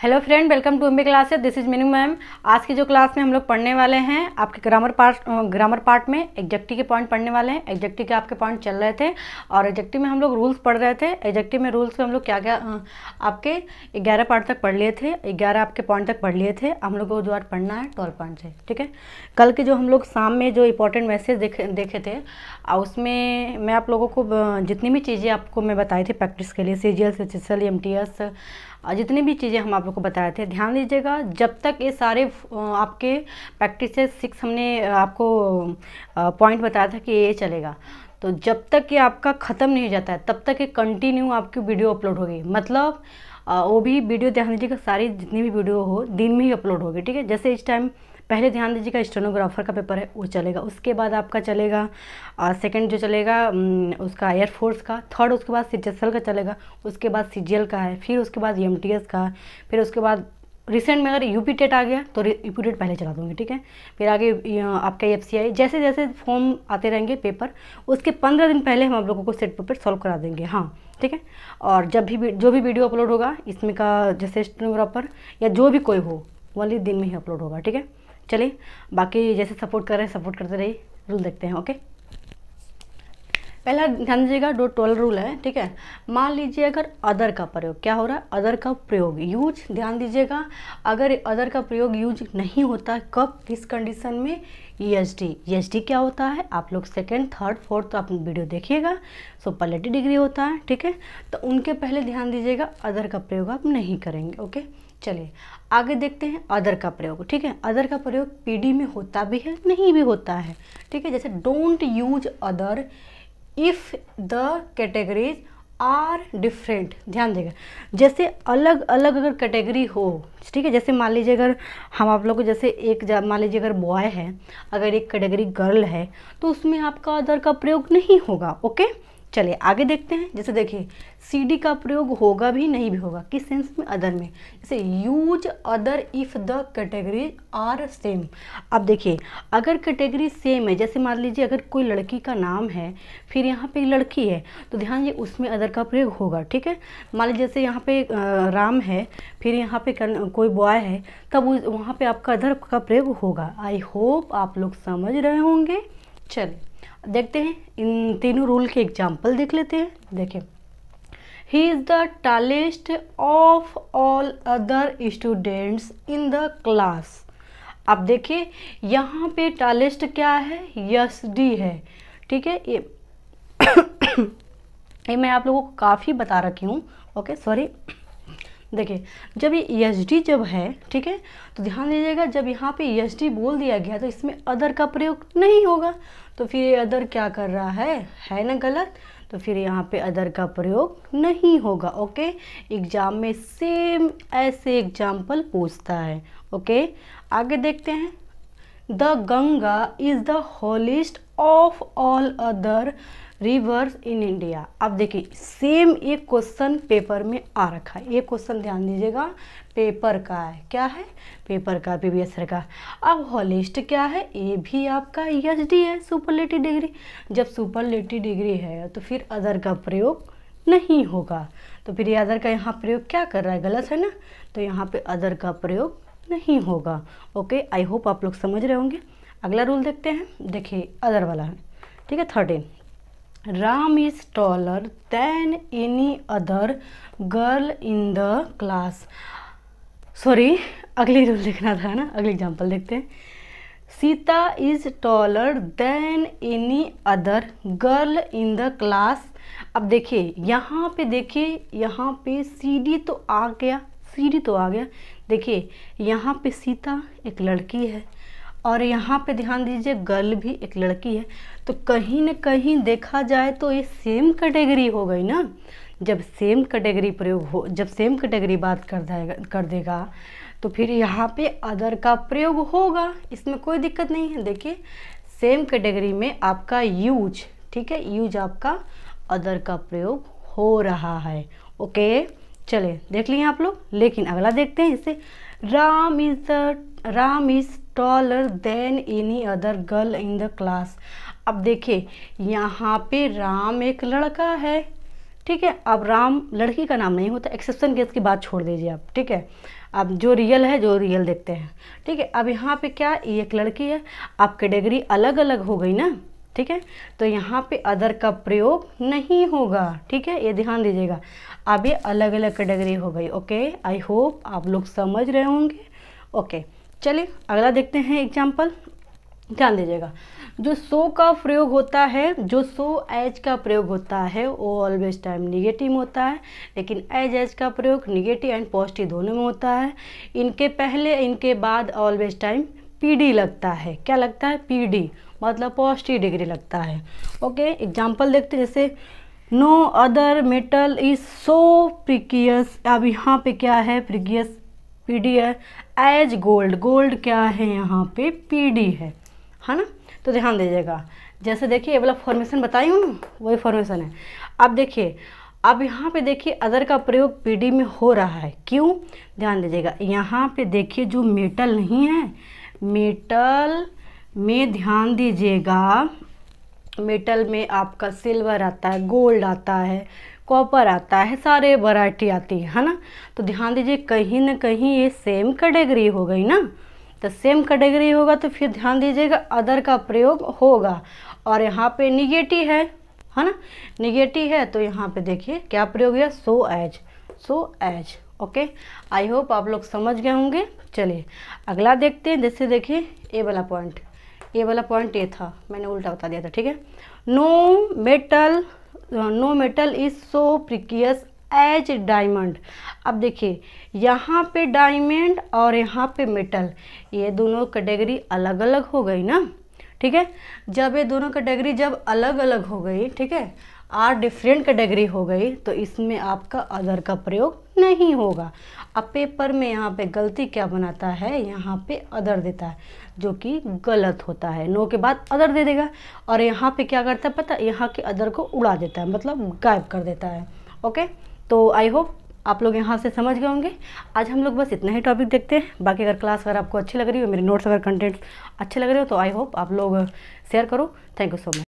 hello friend welcome to MB classes this is Meenu ma'am आज की जो क्लास में हम लोग पढ़ने वाले हैं आपके ग्रामर पार्ट ग्रामर पार्ट में एग्जेक्टिव के पॉइंट पढ़ने वाले हैं एग्जेक्टिव के आपके पॉइंट चल रहे थे और एग्जेक्टिव में हम लोग रूल्स पढ़ रहे थे एग्जेक्टिव में रूल्स में हम लोग क्या क्या आपके ग्यारह पार्ट तक पढ़ लिए थे ग्यारह आपके पॉइंट तक पढ़ लिए थे हम लोग को जो आज पढ़ना है ट्वेल्व पॉइंट से ठीक है कल के जो हम लोग शाम में जो इंपॉर्टेंट मैसेज देखे देखे थे उसमें मैं आप लोगों को जितनी भी चीज़ें आपको मैं बताई थी प्रैक्टिस के लिए C G L C M T S जितनी भी चीज़ें हम आप लोग को बताए थे ध्यान दीजिएगा जब तक ये सारे आपके प्रैक्टिस सिक्स हमने आपको पॉइंट बताया था कि ये चलेगा तो जब तक ये आपका ख़त्म नहीं हो जाता है तब तक ये कंटिन्यू आपकी वीडियो अपलोड होगी मतलब वो भी वीडियो ध्यान दीजिएगा सारी जितनी भी वीडियो हो दिन में ही अपलोड होगी ठीक है जैसे इस टाइम पहले ध्यान दीजिएगा स्टेनोग्राफर का पेपर है वो चलेगा उसके बाद आपका चलेगा सेकेंड जो चलेगा उसका एयरफोर्स का थर्ड उसके बाद सी का चलेगा उसके बाद सी का है फिर उसके बाद एम e का फिर उसके बाद रिसेंट में अगर यू पी टेट आ गया तो यू पी पहले चला दूँगी ठीक है फिर आगे आपका एफ e सी आई जैसे जैसे फॉर्म आते रहेंगे पेपर उसके पंद्रह दिन पहले हम आप लोगों को सेट पेपर सॉल्व करा देंगे हाँ ठीक है और जब भी जो भी वीडियो अपलोड होगा इसमें का जैसे स्टेनोग्राफर या जो भी कोई हो वाली दिन में ही अपलोड होगा ठीक है चलिए बाकी जैसे सपोर्ट कर रहे हैं सपोर्ट करते रहिए रूल देखते हैं ओके पहला ध्यान दीजिएगा डो टोल रूल है ठीक है मान लीजिए अगर अदर का प्रयोग क्या हो रहा है अदर का प्रयोग यूज ध्यान दीजिएगा अगर अदर का प्रयोग यूज नहीं होता कब किस कंडीशन में E S D S D क्या होता है आप लोग सेकेंड थर्ड फोर्थ तो आप वीडियो देखिएगा सो पलटी डिग्री होता है ठीक है तो उनके पहले ध्यान दीजिएगा अदर का प्रयोग आप नहीं करेंगे ओके चलिए आगे देखते हैं अदर का प्रयोग ठीक है अदर का प्रयोग पीडी में होता भी है नहीं भी होता है ठीक है जैसे don't use other if the categories are different ध्यान देगा जैसे अलग अलग अगर कैटेगरी हो ठीक है जैसे मान लीजिए अगर हम आप लोग को जैसे एक मान लीजिए अगर बॉय है अगर एक कैटेगरी गर्ल है तो उसमें आपका अदर का प्रयोग नहीं होगा ओके चलिए आगे देखते हैं जैसे देखिए सी डी का प्रयोग होगा भी नहीं भी होगा किस सेंस में अदर में जैसे use other if the category are same अब देखिए अगर कैटेगरी सेम है जैसे मान लीजिए अगर कोई लड़की का नाम है फिर यहाँ पे लड़की है तो ध्यान ये उसमें अदर का प्रयोग होगा ठीक है मान लीजिए जैसे यहाँ पे राम है फिर यहाँ पे कोई बॉय है तब वहाँ पर आपका अदर का प्रयोग होगा आई होप आप लोग समझ रहे होंगे चलिए देखते हैं इन तीनों रूल के एग्जाम्पल देख लेते हैं देखिए he is the tallest of all other students in the class अब देखिए यहाँ पे टालेस्ट क्या है यस डी है ठीक है ये ये मैं आप लोगों को काफ़ी बता रखी हूँ ओके सॉरी देखिए जब ये यस डी जब है ठीक है तो ध्यान दीजिएगा जब यहाँ पे यस डी बोल दिया गया तो इसमें अदर का प्रयोग नहीं होगा तो फिर ये अदर क्या कर रहा है है ना गलत तो फिर यहाँ पे अदर का प्रयोग नहीं होगा ओके एग्ज़ाम में सेम ऐसे एग्जाम्पल पूछता है ओके आगे देखते हैं the Ganga is the holiest of all other rivers in India अब देखिए सेम एक क्वेश्चन पेपर में आ रखा है ये क्वेश्चन ध्यान दीजिएगा पेपर का है क्या है पेपर का पीबीएस का अब हॉलिस्ट क्या है ये भी आपका एच e डी है लेटी डिग्री जब सुपर लेटी डिग्री है तो फिर अदर का प्रयोग नहीं होगा तो फिर ये अदर का यहाँ प्रयोग क्या कर रहा है गलत है ना तो यहाँ पे अदर का प्रयोग नहीं होगा ओके आई होप आप लोग समझ रहे होंगे अगला रूल देखते हैं देखिए अदर वाला है ठीक है thirteen Ram is taller than any other girl in the class sorry अगली रूल देखना था ना अगली एग्जाम्पल देखते हैं Sita is taller than any other girl in the class अब देखिए यहाँ पे देखिए यहाँ पे सीढ़ी तो आ गया सीढ़ी तो आ गया देखिए यहाँ पे सीता एक लड़की है और यहाँ पे ध्यान दीजिए गर्ल भी एक लड़की है तो कहीं ना कहीं देखा जाए तो ये सेम कैटेगरी हो गई ना जब सेम कैटेगरी प्रयोग हो जब सेम कैटेगरी बात कर देगा कर देगा तो फिर यहाँ पे अदर का प्रयोग होगा इसमें कोई दिक्कत नहीं है देखिए सेम कैटेगरी में आपका यूज ठीक है यूज आपका अदर का प्रयोग हो रहा है ओके चले देख लिए आप लोग लेकिन अगला देखते हैं इसे Ram is the Ram is taller than any other girl in the class अब देखिए यहाँ पे राम एक लड़का है ठीक है अब राम लड़की का नाम नहीं होता एक्सेप्शन केस की बात छोड़ दीजिए आप ठीक है अब जो रियल है जो रियल देखते हैं ठीक है अब यहाँ पे क्या ये एक लड़की है आप कैटेगरी अलग अलग हो गई ना ठीक है तो यहाँ पे अदर का प्रयोग नहीं होगा ठीक है ये ध्यान दीजिएगा अब ये अलग अलग कैटेगरी हो गई ओके आई होप आप लोग समझ रहे होंगे ओके चलिए अगला देखते हैं एग्जाम्पल ध्यान दीजिएगा जो सो का प्रयोग होता है जो सो एज का प्रयोग होता है वो ऑलवेज टाइम निगेटिव होता है लेकिन एज एज का प्रयोग निगेटिव एंड पॉजिटिव दोनों में होता है इनके पहले इनके बाद ऑलवेज टाइम पीडी लगता है क्या लगता है पीडी मतलब पॉजिटिव डिग्री लगता है ओके एग्जाम्पल देखते हैं जैसे no other metal is so precious अब यहाँ पे क्या है प्रिकियस पीडी है एज गोल्ड गोल्ड क्या है यहाँ पे पीडी है है ना तो ध्यान दीजिएगा जैसे देखिए ये वाला फॉर्मेशन बताई हूँ वही फॉर्मेशन है अब देखिए अब यहाँ पे देखिए अदर का प्रयोग पीडी में हो रहा है क्यों ध्यान दीजिएगा यहाँ पे देखिए जो मेटल नहीं है मेटल में ध्यान दीजिएगा मेटल में आपका सिल्वर आता है गोल्ड आता है कॉपर आता है सारे वराइटी आती है ना तो ध्यान दीजिए कहीं ना कहीं ये सेम कैटेगरी हो गई ना तो सेम कैटेगरी होगा तो फिर ध्यान दीजिएगा अदर का प्रयोग होगा और यहाँ पे निगेटिव है है ना निगेटिव है तो यहाँ पे देखिए क्या प्रयोग है so as so as okay I hope आप लोग समझ गए होंगे चलिए अगला देखते हैं जैसे देखिए ए वाला पॉइंट ए वाला पॉइंट ये था मैंने उल्टा बता दिया था ठीक है no metal no metal is so precious as diamond अब देखिए यहाँ पे डायमंड और यहाँ पे मेटल ये दोनों कैटेगरी अलग अलग हो गई ना ठीक है जब ये दोनों कैटेगरी जब अलग अलग हो गई ठीक है आर डिफरेंट कैटेगरी हो गई तो इसमें आपका अदर का प्रयोग नहीं होगा अब पेपर में यहाँ पे गलती क्या बनाता है यहाँ पे अदर देता है जो कि गलत होता है नो के बाद अदर दे देगा और यहाँ पे क्या करता है पता यहाँ के अदर को उड़ा देता है मतलब गायब कर देता है ओके तो आई होप आप लोग यहाँ से समझ गए होंगे आज हम लोग बस इतना ही टॉपिक देखते हैं बाकी अगर क्लास अगर आपको अच्छी लग रही हो मेरे नोट्स अगर कंटेंट्स अच्छे लग रहे हो तो आई होप आप लोग शेयर करो थैंक यू सो मच